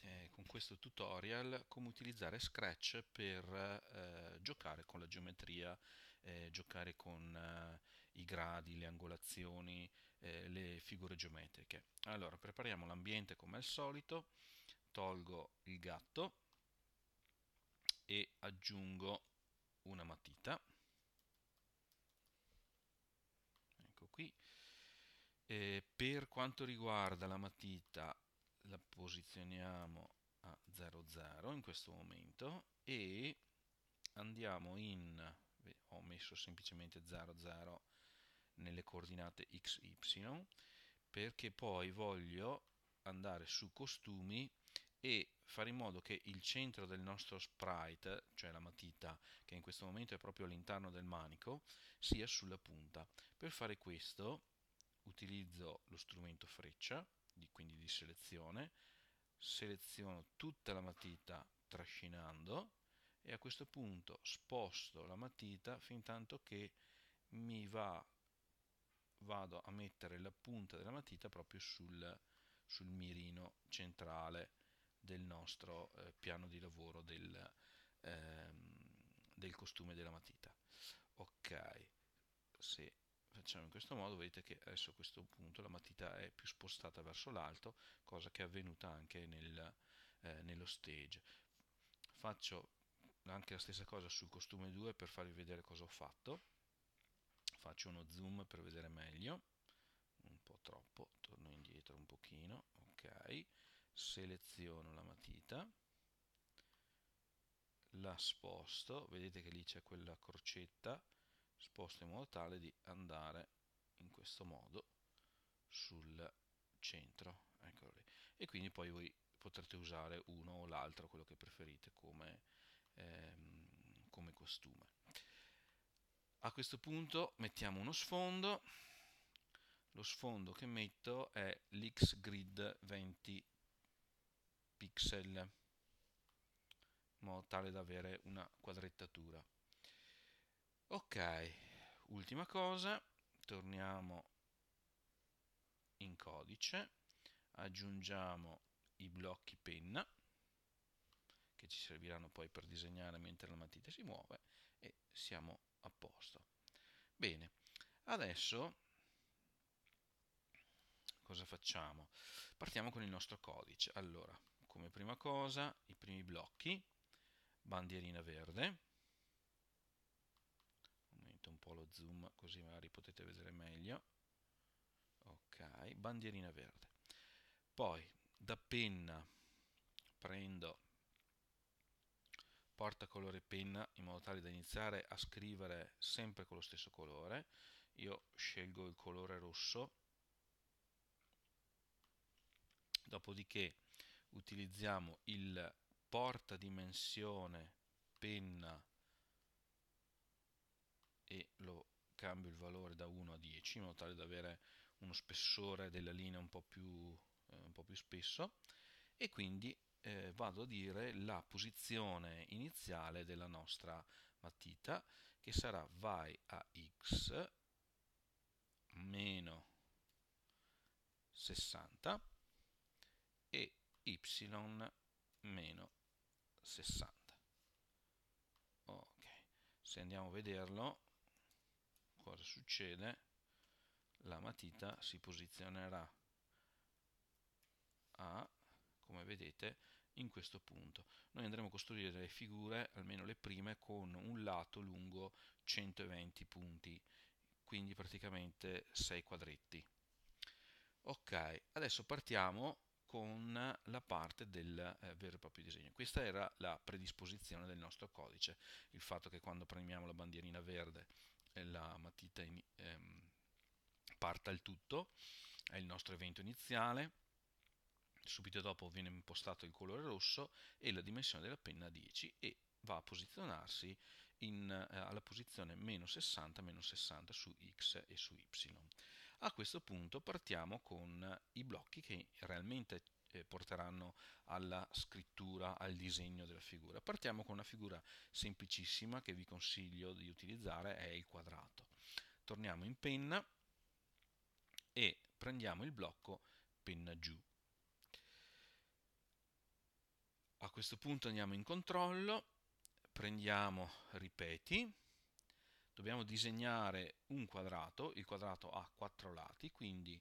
eh, con questo tutorial come utilizzare Scratch per eh, giocare con la geometria, eh, giocare con eh, i gradi, le angolazioni, eh, le figure geometriche. Allora prepariamo l'ambiente come al solito, tolgo il gatto e aggiungo una matita. Ecco qui. Eh, per quanto riguarda la matita la posizioniamo a 00 in questo momento e andiamo in ho messo semplicemente 00 nelle coordinate xy perché poi voglio andare su costumi e fare in modo che il centro del nostro sprite, cioè la matita che in questo momento è proprio all'interno del manico, sia sulla punta. Per fare questo utilizzo lo strumento freccia di, quindi di selezione, seleziono tutta la matita trascinando e a questo punto sposto la matita fin tanto che mi va, vado a mettere la punta della matita proprio sul, sul mirino centrale del nostro eh, piano di lavoro del, ehm, del costume della matita. Ok, se facciamo in questo modo vedete che adesso a questo punto la matita è più spostata verso l'alto cosa che è avvenuta anche nel, eh, nello stage faccio anche la stessa cosa sul costume 2 per farvi vedere cosa ho fatto faccio uno zoom per vedere meglio un po' troppo torno indietro un pochino ok seleziono la matita la sposto vedete che lì c'è quella crocetta sposto in modo tale di andare in questo modo sul centro eccolo lì e quindi poi voi potrete usare uno o l'altro quello che preferite come, ehm, come costume a questo punto mettiamo uno sfondo lo sfondo che metto è l'X grid 20 pixel in modo tale da avere una quadrettatura ok ultima cosa torniamo in codice aggiungiamo i blocchi penna che ci serviranno poi per disegnare mentre la matita si muove e siamo a posto bene adesso cosa facciamo partiamo con il nostro codice allora come prima cosa i primi blocchi bandierina verde metto un po' lo zoom così magari potete vedere meglio ok bandierina verde poi da penna prendo porta colore penna in modo tale da iniziare a scrivere sempre con lo stesso colore io scelgo il colore rosso dopodiché utilizziamo il porta dimensione penna e lo cambio il valore da 1 a 10 in modo tale da avere uno spessore della linea un po' più, eh, un po più spesso e quindi eh, vado a dire la posizione iniziale della nostra matita che sarà vai a x meno 60 e y meno 60 ok se andiamo a vederlo cosa succede? La matita si posizionerà a, come vedete, in questo punto. Noi andremo a costruire le figure, almeno le prime, con un lato lungo 120 punti, quindi praticamente 6 quadretti. Ok, adesso partiamo con la parte del eh, vero e proprio disegno. Questa era la predisposizione del nostro codice, il fatto che quando premiamo la bandierina verde eh, la matita in, ehm, parta il tutto, è il nostro evento iniziale, subito dopo viene impostato il colore rosso e la dimensione della penna 10 e va a posizionarsi in, eh, alla posizione meno 60, meno 60 su x e su y. A questo punto partiamo con i blocchi che realmente eh, porteranno alla scrittura, al disegno della figura. Partiamo con una figura semplicissima che vi consiglio di utilizzare, è il quadrato. Torniamo in penna e prendiamo il blocco penna giù. A questo punto andiamo in controllo, prendiamo ripeti, dobbiamo disegnare un quadrato, il quadrato ha quattro lati, quindi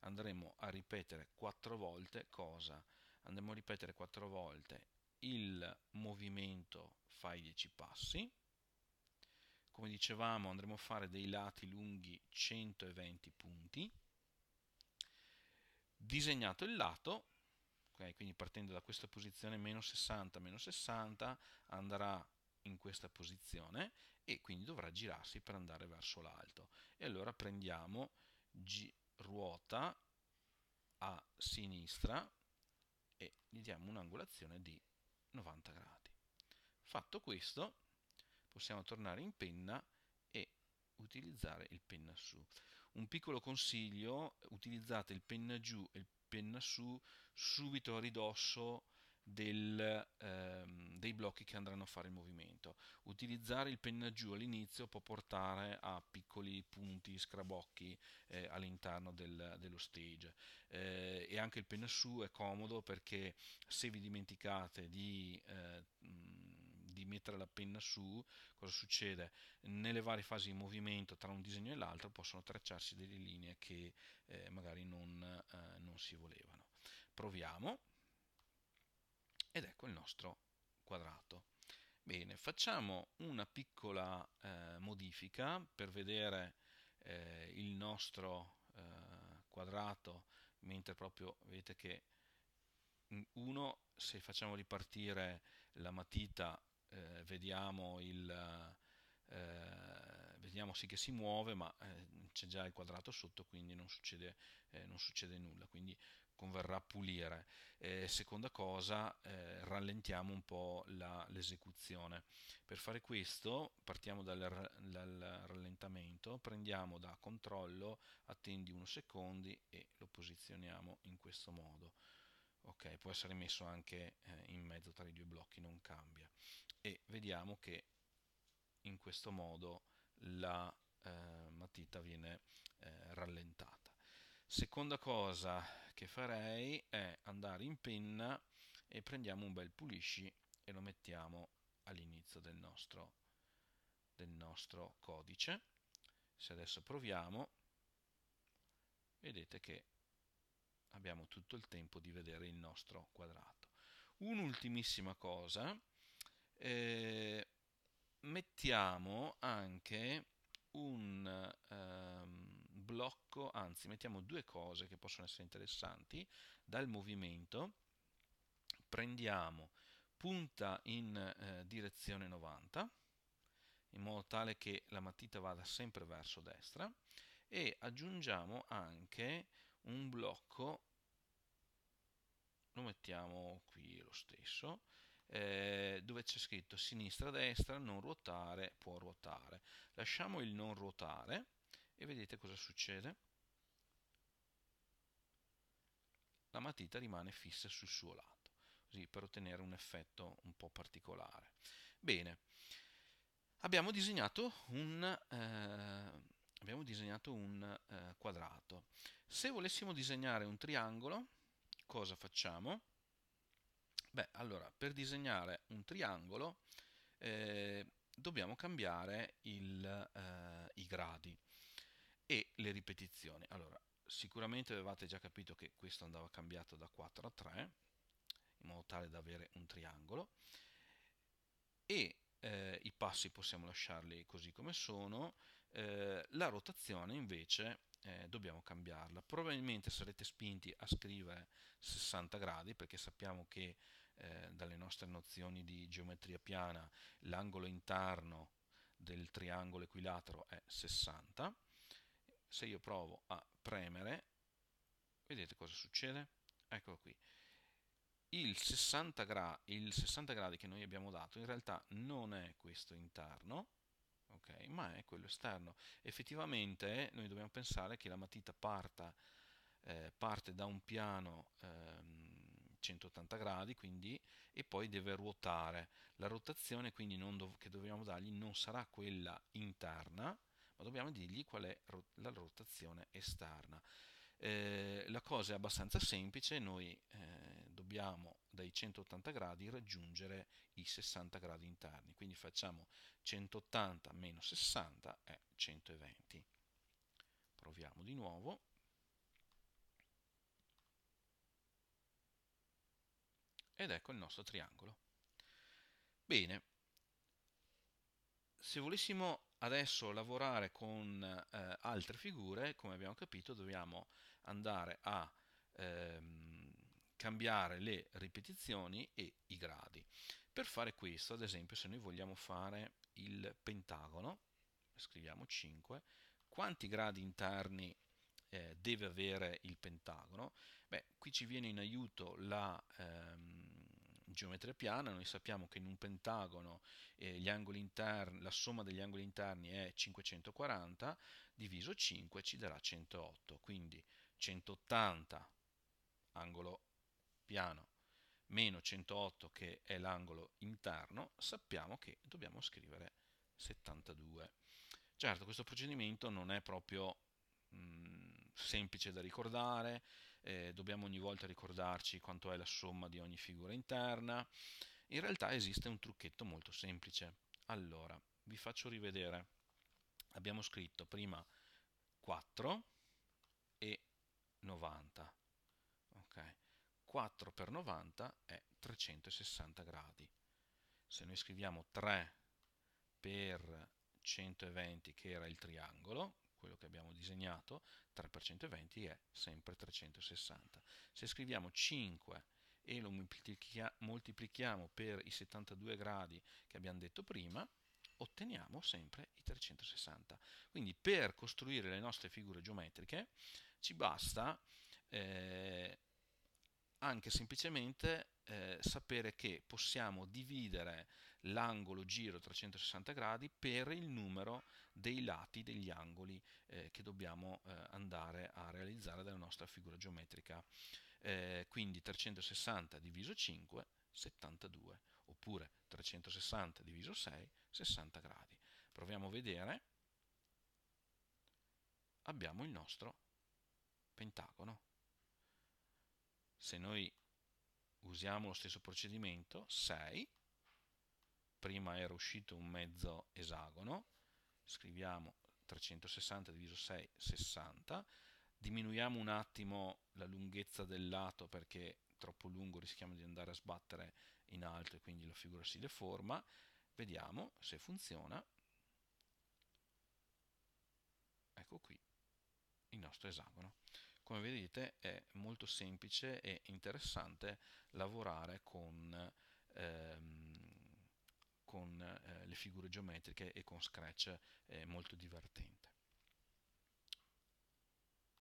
andremo a ripetere quattro volte cosa? Andremo a ripetere quattro volte il movimento fai 10 passi, come dicevamo andremo a fare dei lati lunghi 120 punti, disegnato il lato, okay, quindi partendo da questa posizione meno 60, meno 60 andrà in questa posizione e quindi dovrà girarsi per andare verso l'alto e allora prendiamo G, ruota a sinistra e gli diamo un'angolazione di 90 gradi. Fatto questo, possiamo tornare in penna e utilizzare il penna su. Un piccolo consiglio, utilizzate il penna giù e il penna su subito a ridosso del, ehm, dei blocchi che andranno a fare il movimento. Utilizzare il pennaggio all'inizio può portare a piccoli punti, scrabocchi eh, all'interno del, dello stage eh, e anche il penna su è comodo perché se vi dimenticate di, eh, mm, di mettere la penna su, cosa succede? Nelle varie fasi di movimento tra un disegno e l'altro possono tracciarsi delle linee che eh, magari non, eh, non si volevano. Proviamo ed ecco il nostro quadrato. Bene, facciamo una piccola eh, modifica per vedere eh, il nostro eh, quadrato, mentre proprio vedete che 1 se facciamo ripartire la matita eh, vediamo, il, eh, vediamo sì che si muove ma eh, c'è già il quadrato sotto quindi non succede, non succede nulla quindi converrà pulire. Eh, seconda cosa, eh, rallentiamo un po' la, l'esecuzione. Per fare questo partiamo dal, dal, rallentamento, prendiamo da controllo, attendi 1 secondi e lo posizioniamo in questo modo. Ok, può essere messo anche eh, in mezzo tra i due blocchi, non cambia. E vediamo che in questo modo la eh, matita viene eh, rallentata. Seconda cosa, che farei è andare in penna e prendiamo un bel pulisci e lo mettiamo all'inizio del nostro, del nostro codice. Se adesso proviamo, vedete che abbiamo tutto il tempo di vedere il nostro quadrato. Un'ultimissima cosa, eh, mettiamo anche un... Eh, blocco, anzi mettiamo due cose che possono essere interessanti, dal movimento prendiamo punta in eh, direzione 90 in modo tale che la matita vada sempre verso destra e aggiungiamo anche un blocco lo mettiamo qui lo stesso eh, dove c'è scritto sinistra destra non ruotare può ruotare lasciamo il non ruotare e vedete cosa succede? La matita rimane fissa sul suo lato, così per ottenere un effetto un po' particolare. Bene, abbiamo disegnato un... Eh, abbiamo disegnato un eh, quadrato. Se volessimo disegnare un triangolo, cosa facciamo? Beh, allora, per disegnare un triangolo eh, dobbiamo cambiare il, eh, i gradi e le ripetizioni. Allora, sicuramente avevate già capito che questo andava cambiato da 4 a 3 in modo tale da avere un triangolo e eh, i passi possiamo lasciarli così come sono, eh, la rotazione invece eh, dobbiamo cambiarla. Probabilmente sarete spinti a scrivere 60 gradi perché sappiamo che eh, dalle nostre nozioni di geometria piana l'angolo interno del triangolo equilatero è 60 se io provo a premere, vedete cosa succede? Eccolo qui. Il 60, il 60, gradi che noi abbiamo dato in realtà non è questo interno, okay, ma è quello esterno. Effettivamente noi dobbiamo pensare che la matita parta, eh, parte da un piano ehm, 180 gradi quindi, e poi deve ruotare. La rotazione quindi dov che dobbiamo dargli non sarà quella interna, ma dobbiamo dirgli qual è la rotazione esterna. Eh, la cosa è abbastanza semplice, noi eh, dobbiamo dai 180 gradi raggiungere i 60 gradi interni, quindi facciamo 180 meno 60 è 120. Proviamo di nuovo. Ed ecco il nostro triangolo. Bene, se volessimo adesso lavorare con eh, altre figure, come abbiamo capito, dobbiamo andare a ehm, cambiare le ripetizioni e i gradi. Per fare questo, ad esempio, se noi vogliamo fare il pentagono, scriviamo 5, quanti gradi interni eh, deve avere il pentagono? Beh, qui ci viene in aiuto la... Ehm, geometria piana, noi sappiamo che in un pentagono eh, interni, la somma degli angoli interni è 540 diviso 5 ci darà 108, quindi 180 angolo piano meno 108 che è l'angolo interno, sappiamo che dobbiamo scrivere 72. Certo, questo procedimento non è proprio mh, mm, semplice da ricordare, eh, dobbiamo ogni volta ricordarci quanto è la somma di ogni figura interna. In realtà esiste un trucchetto molto semplice. Allora, vi faccio rivedere. Abbiamo scritto prima 4 e 90. Okay. 4 per 90 è 360 gradi. Se noi scriviamo 3 per 120 che era il triangolo, quello che abbiamo disegnato, 3 per 120 è sempre 360. Se scriviamo 5 e lo moltiplichiamo per i 72 gradi che abbiamo detto prima, otteniamo sempre i 360. Quindi per costruire le nostre figure geometriche ci basta eh, anche semplicemente eh, sapere che possiamo dividere l'angolo giro 360 gradi per il numero dei lati degli angoli eh, che dobbiamo eh, andare a realizzare dalla nostra figura geometrica. Eh, quindi 360 diviso 5, 72, oppure 360 diviso 6, 60 gradi. Proviamo a vedere, abbiamo il nostro pentagono. Se noi usiamo lo stesso procedimento, 6, prima era uscito un mezzo esagono, scriviamo 360 diviso 6, 60, diminuiamo un attimo la lunghezza del lato perché troppo lungo rischiamo di andare a sbattere in alto e quindi la figura si deforma, vediamo se funziona, ecco qui il nostro esagono. Come vedete è molto semplice e interessante lavorare con ehm, con eh, le figure geometriche e con Scratch molto divertente.